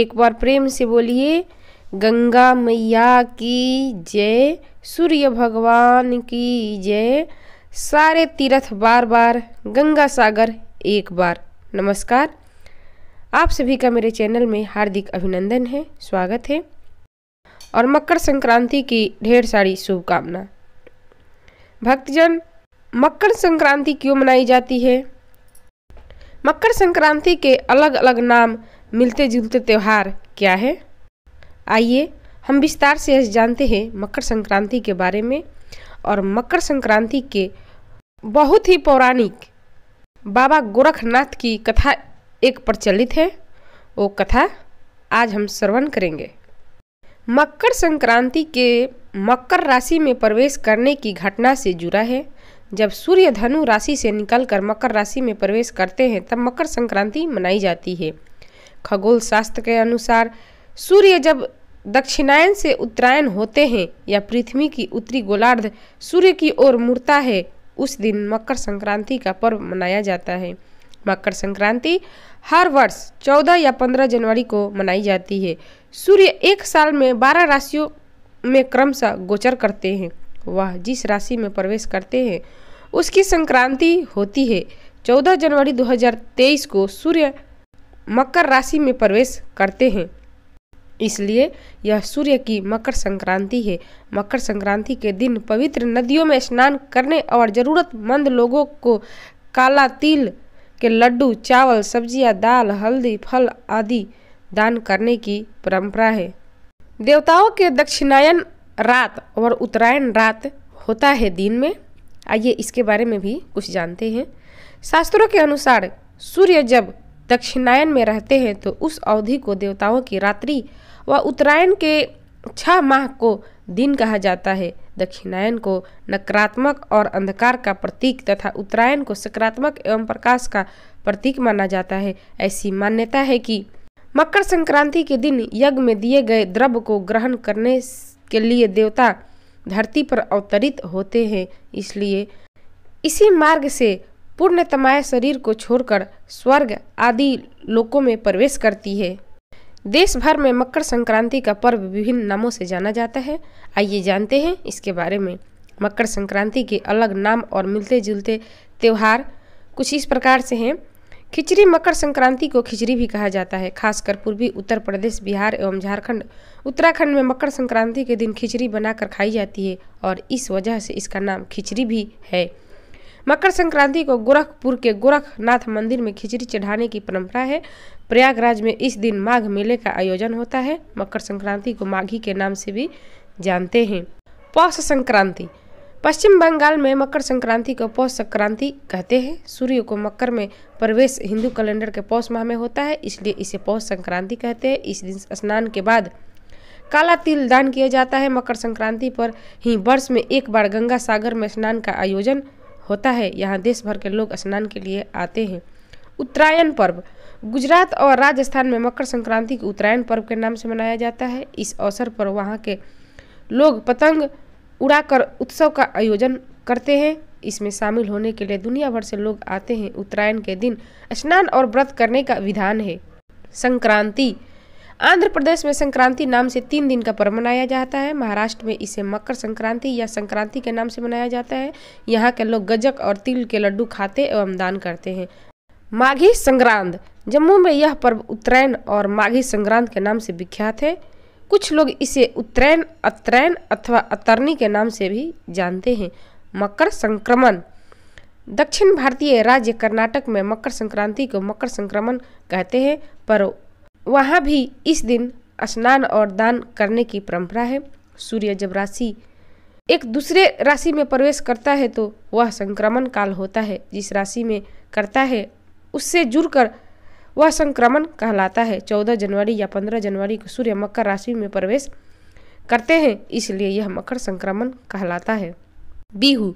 एक बार प्रेम से बोलिए गंगा मैया की जय सूर्य भगवान की जय सारे तीर्थ बार बार गंगा सागर एक बार नमस्कार आप सभी का मेरे चैनल में हार्दिक अभिनंदन है स्वागत है और मकर संक्रांति की ढेर सारी शुभकामना भक्तजन मकर संक्रांति क्यों मनाई जाती है मकर संक्रांति के अलग अलग नाम मिलते जुलते त्यौहार क्या है आइए हम विस्तार से जानते हैं मकर संक्रांति के बारे में और मकर संक्रांति के बहुत ही पौराणिक बाबा गोरखनाथ की कथा एक प्रचलित है वो कथा आज हम श्रवण करेंगे मकर संक्रांति के मकर राशि में प्रवेश करने की घटना से जुड़ा है जब सूर्य धनु राशि से निकलकर मकर राशि में प्रवेश करते हैं तब मकर संक्रांति मनाई जाती है खगोल शास्त्र के अनुसार सूर्य जब दक्षिणायन से उत्तरायण होते हैं या पृथ्वी की उत्तरी गोलार्ध सूर्य की ओर मुड़ता है उस दिन मकर संक्रांति का पर्व मनाया जाता है मकर संक्रांति हर वर्ष 14 या 15 जनवरी को मनाई जाती है सूर्य एक साल में 12 राशियों में क्रमशः गोचर करते हैं वह जिस राशि में प्रवेश करते हैं उसकी संक्रांति होती है 14 जनवरी 2023 को सूर्य मकर राशि में प्रवेश करते हैं इसलिए यह सूर्य की मकर संक्रांति है मकर संक्रांति के दिन पवित्र नदियों में स्नान करने और ज़रूरतमंद लोगों को काला तिल के लड्डू चावल सब्जियां, दाल हल्दी फल आदि दान करने की परंपरा है देवताओं के दक्षिणायन रात और उत्तरायण रात होता है दिन में आइए इसके बारे में भी कुछ जानते हैं शास्त्रों के अनुसार सूर्य जब दक्षिणायन में रहते हैं तो उस अवधि को देवताओं की रात्रि व उत्तरायण के छह माह को दिन कहा जाता है दक्षिणायन को नकारात्मक और अंधकार का प्रतीक तथा उत्तरायण को सकारात्मक एवं प्रकाश का प्रतीक माना जाता है ऐसी मान्यता है कि मकर संक्रांति के दिन यज्ञ में दिए गए द्रव्य को ग्रहण करने के लिए देवता धरती पर अवतरित होते हैं इसलिए इसी मार्ग से पूर्णतमाय शरीर को छोड़कर स्वर्ग आदि लोकों में प्रवेश करती है देश भर में मकर संक्रांति का पर्व विभिन्न नामों से जाना जाता है आइए जानते हैं इसके बारे में मकर संक्रांति के अलग नाम और मिलते जुलते त्यौहार कुछ इस प्रकार से हैं खिचड़ी मकर संक्रांति को खिचड़ी भी कहा जाता है खासकर पूर्वी उत्तर प्रदेश बिहार एवं झारखंड उत्तराखंड में मकर संक्रांति के दिन खिचड़ी बनाकर खाई जाती है और इस वजह से इसका नाम खिचड़ी भी है मकर संक्रांति को गोरखपुर के गोरखनाथ मंदिर में खिचड़ी चढ़ाने की परंपरा है प्रयागराज में इस दिन माघ मेले का आयोजन होता है मकर संक्रांति को माघी के नाम से भी जानते हैं पौष संक्रांति पश्चिम बंगाल में मकर संक्रांति को पौष संक्रांति कहते हैं सूर्य को मकर में प्रवेश हिंदू कैलेंडर के पौष माह में होता है इसलिए इसे पौष संक्रांति कहते हैं इस दिन स्नान के बाद काला तिल दान किया जाता है मकर संक्रांति पर ही वर्ष में एक बार गंगा सागर में स्नान का आयोजन होता है यहाँ देश भर के लोग स्नान के लिए आते हैं उत्तरायण पर्व गुजरात और राजस्थान में मकर संक्रांति को उत्तरायण पर्व के नाम से मनाया जाता है इस अवसर पर वहाँ के लोग पतंग उड़ाकर उत्सव का आयोजन करते हैं इसमें शामिल होने के लिए दुनिया भर से लोग आते हैं उत्तरायण के दिन स्नान और व्रत करने का विधान है संक्रांति आंध्र प्रदेश में संक्रांति नाम से तीन दिन का पर्व मनाया जाता है महाराष्ट्र में इसे मकर संक्रांति या संक्रांति के नाम से मनाया जाता है यहाँ के लोग गजक और तिल के लड्डू खाते एवं दान करते हैं माघी संक्रांत जम्मू में यह पर्व उत्तरायण और माघी संक्रांत के नाम से विख्यात है कुछ लोग इसे उत्तरायण अत्रैन अथवा अतरनी के नाम से भी जानते हैं मकर संक्रमण दक्षिण भारतीय राज्य कर्नाटक में मकर संक्रांति को मकर संक्रमण कहते हैं पर वहाँ भी इस दिन स्नान और दान करने की परंपरा है सूर्य जब राशि एक दूसरे राशि में प्रवेश करता है तो वह संक्रमण काल होता है जिस राशि में करता है उससे जुड़कर वह संक्रमण कहलाता है चौदह जनवरी या पंद्रह जनवरी को सूर्य मकर राशि में प्रवेश करते हैं इसलिए यह मकर संक्रमण कहलाता है बिहू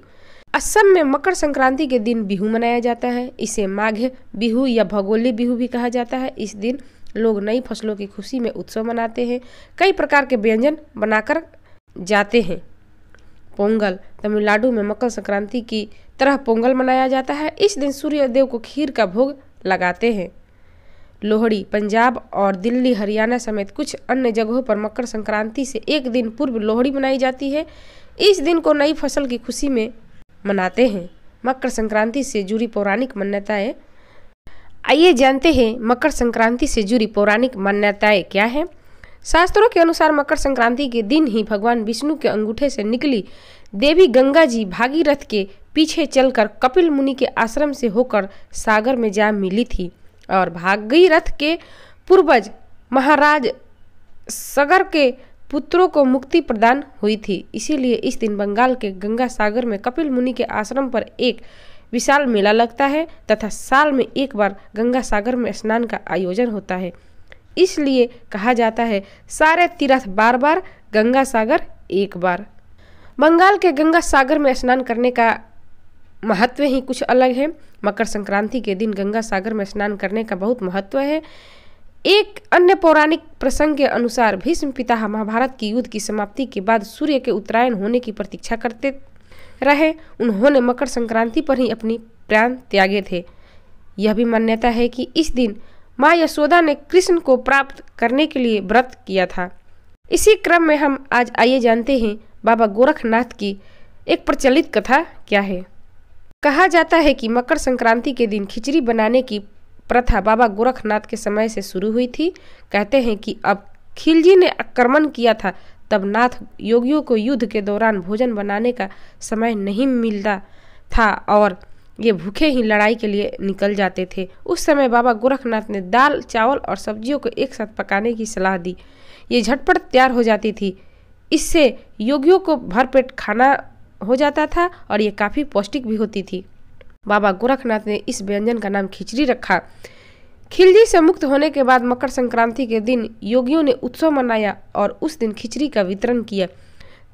असम में मकर संक्रांति के दिन बिहू मनाया जाता है इसे माघ बिहू या भगोली बिहू भी कहा जाता है इस दिन लोग नई फसलों की खुशी में उत्सव मनाते हैं कई प्रकार के व्यंजन बनाकर जाते हैं पोंगल तमिलनाडु में मकर संक्रांति की तरह पोंगल मनाया जाता है इस दिन सूर्यदेव को खीर का भोग लगाते हैं लोहड़ी पंजाब और दिल्ली हरियाणा समेत कुछ अन्य जगहों पर मकर संक्रांति से एक दिन पूर्व लोहड़ी मनाई जाती है इस दिन को नई फसल की खुशी में मनाते हैं मकर संक्रांति से जुड़ी पौराणिक मान्यताएँ आइए जानते हैं मकर संक्रांति से जुड़ी पौराणिक मान्यताएं क्या है शास्त्रों के अनुसार मकर संक्रांति के दिन ही भगवान विष्णु के अंगूठे से निकली देवी गंगा जी भागीरथ के पीछे चलकर कपिल मुनि के आश्रम से होकर सागर में जा मिली थी और भागीरथ के पूर्वज महाराज सगर के पुत्रों को मुक्ति प्रदान हुई थी इसीलिए इस दिन बंगाल के गंगा सागर में कपिल मुनि के आश्रम पर एक विशाल मेला लगता है तथा साल में एक बार गंगा सागर में स्नान का आयोजन होता है इसलिए कहा जाता है सारे तीर्थ बार बार गंगा सागर एक बार बंगाल के गंगा सागर में स्नान करने का महत्व ही कुछ अलग है मकर संक्रांति के दिन गंगा सागर में स्नान करने का बहुत महत्व है एक अन्य पौराणिक प्रसंग के अनुसार भीष्म पिता महाभारत के युद्ध की समाप्ति के बाद सूर्य के उत्तरायण होने की प्रतीक्षा करते रहे उन्होंने मकर संक्रांति पर ही अपनी प्राण त्यागे थे यह भी मान्यता है कि इस दिन माँ यशोदा ने कृष्ण को प्राप्त करने के लिए व्रत किया था इसी क्रम में हम आज आइए जानते हैं बाबा गोरखनाथ की एक प्रचलित कथा क्या है कहा जाता है कि मकर संक्रांति के दिन खिचड़ी बनाने की प्रथा बाबा गोरखनाथ के समय से शुरू हुई थी कहते हैं कि अब खिलजी ने आक्रमण किया था तब नाथ योगियों को युद्ध के दौरान भोजन बनाने का समय नहीं मिलता था और ये भूखे ही लड़ाई के लिए निकल जाते थे उस समय बाबा गोरखनाथ ने दाल चावल और सब्जियों को एक साथ पकाने की सलाह दी ये झटपट तैयार हो जाती थी इससे योगियों को भरपेट खाना हो जाता था और ये काफ़ी पौष्टिक भी होती थी बाबा गोरखनाथ ने इस व्यंजन का नाम खिचड़ी रखा खिलजी से मुक्त होने के बाद मकर संक्रांति के दिन योगियों ने उत्सव मनाया और उस दिन खिचड़ी का वितरण किया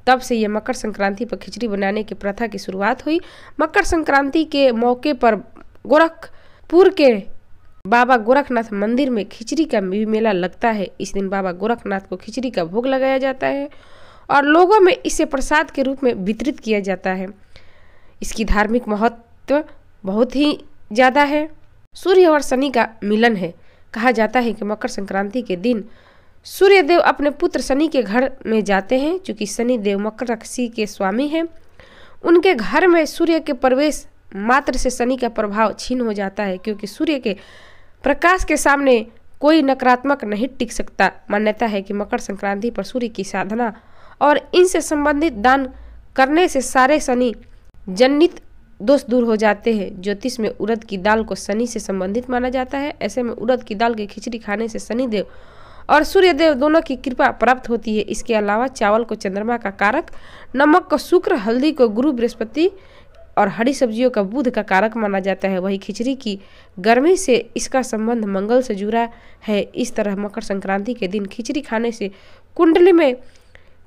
तब से यह मकर संक्रांति पर खिचड़ी बनाने की प्रथा की शुरुआत हुई मकर संक्रांति के मौके पर गोरखपुर के बाबा गोरखनाथ मंदिर में खिचड़ी का भी मेला लगता है इस दिन बाबा गोरखनाथ को खिचड़ी का भोग लगाया जाता है और लोगों में इसे प्रसाद के रूप में वितरित किया जाता है इसकी धार्मिक महत्व बहुत ही ज़्यादा है सूर्य और शनि का मिलन है कहा जाता है कि मकर संक्रांति के दिन सूर्यदेव अपने पुत्र शनि के घर में जाते हैं चूँकि शनिदेव मकर राशि के स्वामी हैं उनके घर में सूर्य के प्रवेश मात्र से शनि का प्रभाव छीन हो जाता है क्योंकि सूर्य के प्रकाश के सामने कोई नकारात्मक नहीं टिक सकता मान्यता है कि मकर संक्रांति पर सूर्य की साधना और इनसे संबंधित दान करने से सारे शनि जनित दोष दूर हो जाते हैं ज्योतिष में उड़द की दाल को शनि से संबंधित माना जाता है ऐसे में उड़द की दाल की खिचड़ी खाने से शनिदेव और सूर्यदेव दोनों की कृपा प्राप्त होती है इसके अलावा चावल को चंद्रमा का कारक नमक को शुक्र हल्दी को गुरु बृहस्पति और हरी सब्जियों का बुध का कारक माना जाता है वही खिचड़ी की गर्मी से इसका संबंध मंगल से जुड़ा है इस तरह मकर संक्रांति के दिन खिचड़ी खाने से कुंडली में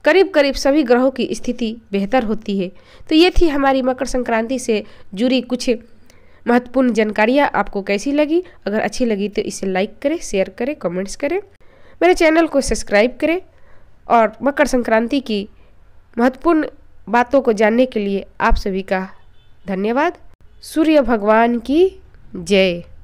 करीब करीब सभी ग्रहों की स्थिति बेहतर होती है तो ये थी हमारी मकर संक्रांति से जुड़ी कुछ महत्वपूर्ण जानकारियाँ आपको कैसी लगी अगर अच्छी लगी तो इसे लाइक करें शेयर करें कमेंट्स करें मेरे चैनल को सब्सक्राइब करें और मकर संक्रांति की महत्वपूर्ण बातों को जानने के लिए आप सभी का धन्यवाद सूर्य भगवान की जय